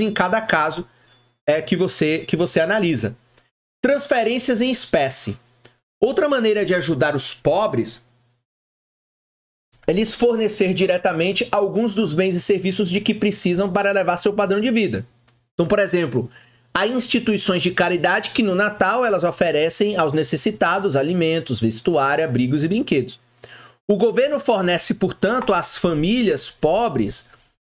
em cada caso é, que, você, que você analisa. Transferências em espécie. Outra maneira de ajudar os pobres é lhes fornecer diretamente alguns dos bens e serviços de que precisam para levar seu padrão de vida. Então, por exemplo, há instituições de caridade que no Natal elas oferecem aos necessitados alimentos, vestuário, abrigos e brinquedos. O governo fornece, portanto, às famílias pobres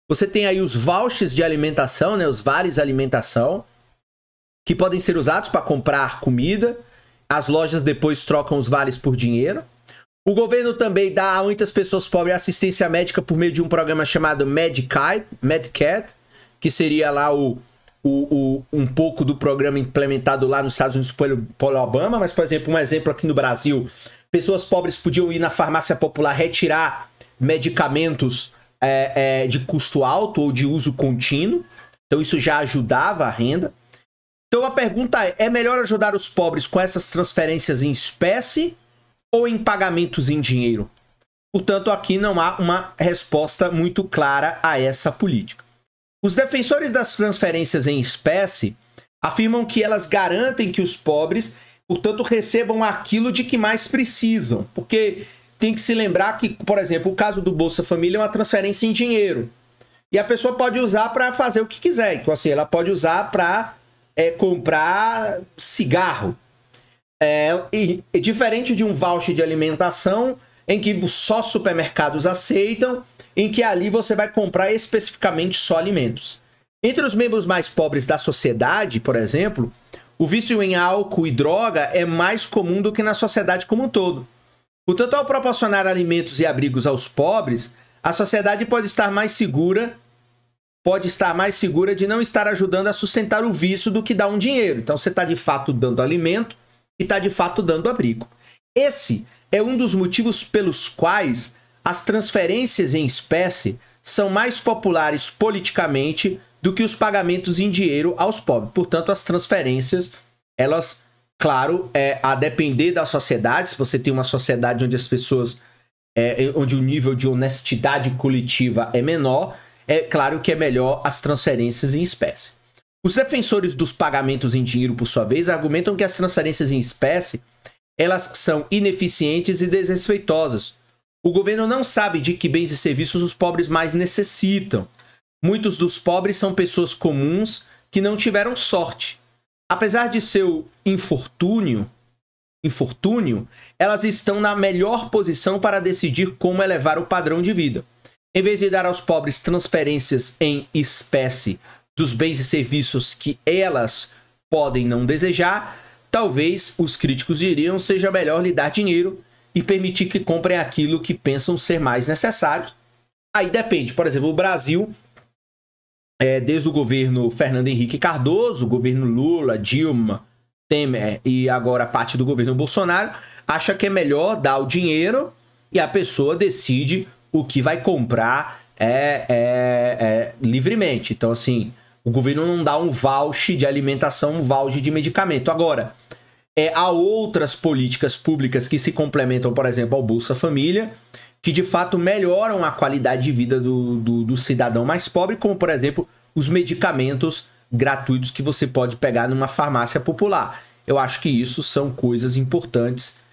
você tem aí os vouchers de alimentação, né, os vales alimentação, que podem ser usados para comprar comida. As lojas depois trocam os vales por dinheiro. O governo também dá a muitas pessoas pobres assistência médica por meio de um programa chamado Medicaid, que seria lá o, o, o, um pouco do programa implementado lá nos Estados Unidos pelo, pelo Obama, mas, por exemplo, um exemplo aqui no Brasil, pessoas pobres podiam ir na farmácia popular retirar medicamentos é, é, de custo alto ou de uso contínuo. Então isso já ajudava a renda. Então a pergunta é: é melhor ajudar os pobres com essas transferências em espécie ou em pagamentos em dinheiro? Portanto, aqui não há uma resposta muito clara a essa política. Os defensores das transferências em espécie afirmam que elas garantem que os pobres, portanto, recebam aquilo de que mais precisam, porque tem que se lembrar que, por exemplo, o caso do Bolsa Família é uma transferência em dinheiro. E a pessoa pode usar para fazer o que quiser. Então, assim, ela pode usar para é, comprar cigarro. É, e, diferente de um voucher de alimentação, em que só supermercados aceitam, em que ali você vai comprar especificamente só alimentos. Entre os membros mais pobres da sociedade, por exemplo, o vício em álcool e droga é mais comum do que na sociedade como um todo. Portanto, ao proporcionar alimentos e abrigos aos pobres, a sociedade pode estar mais segura, pode estar mais segura de não estar ajudando a sustentar o vício do que dar um dinheiro. Então, você está de fato dando alimento e está de fato dando abrigo. Esse é um dos motivos pelos quais as transferências em espécie são mais populares politicamente do que os pagamentos em dinheiro aos pobres. Portanto, as transferências elas Claro, é, a depender da sociedade, se você tem uma sociedade onde as pessoas. É, onde o nível de honestidade coletiva é menor, é claro que é melhor as transferências em espécie. Os defensores dos pagamentos em dinheiro, por sua vez, argumentam que as transferências em espécie elas são ineficientes e desrespeitosas. O governo não sabe de que bens e serviços os pobres mais necessitam. Muitos dos pobres são pessoas comuns que não tiveram sorte Apesar de seu infortúnio, infortúnio, elas estão na melhor posição para decidir como elevar o padrão de vida. Em vez de dar aos pobres transferências em espécie dos bens e serviços que elas podem não desejar, talvez os críticos diriam seja melhor lhe dar dinheiro e permitir que comprem aquilo que pensam ser mais necessário. Aí depende, por exemplo, o Brasil é, desde o governo Fernando Henrique Cardoso, governo Lula, Dilma, Temer é, e agora parte do governo Bolsonaro, acha que é melhor dar o dinheiro e a pessoa decide o que vai comprar é, é, é, livremente. Então, assim, o governo não dá um voucher de alimentação, um voucher de medicamento. Agora, é, há outras políticas públicas que se complementam, por exemplo, ao Bolsa Família, que de fato melhoram a qualidade de vida do, do, do cidadão mais pobre, como por exemplo os medicamentos gratuitos que você pode pegar numa farmácia popular. Eu acho que isso são coisas importantes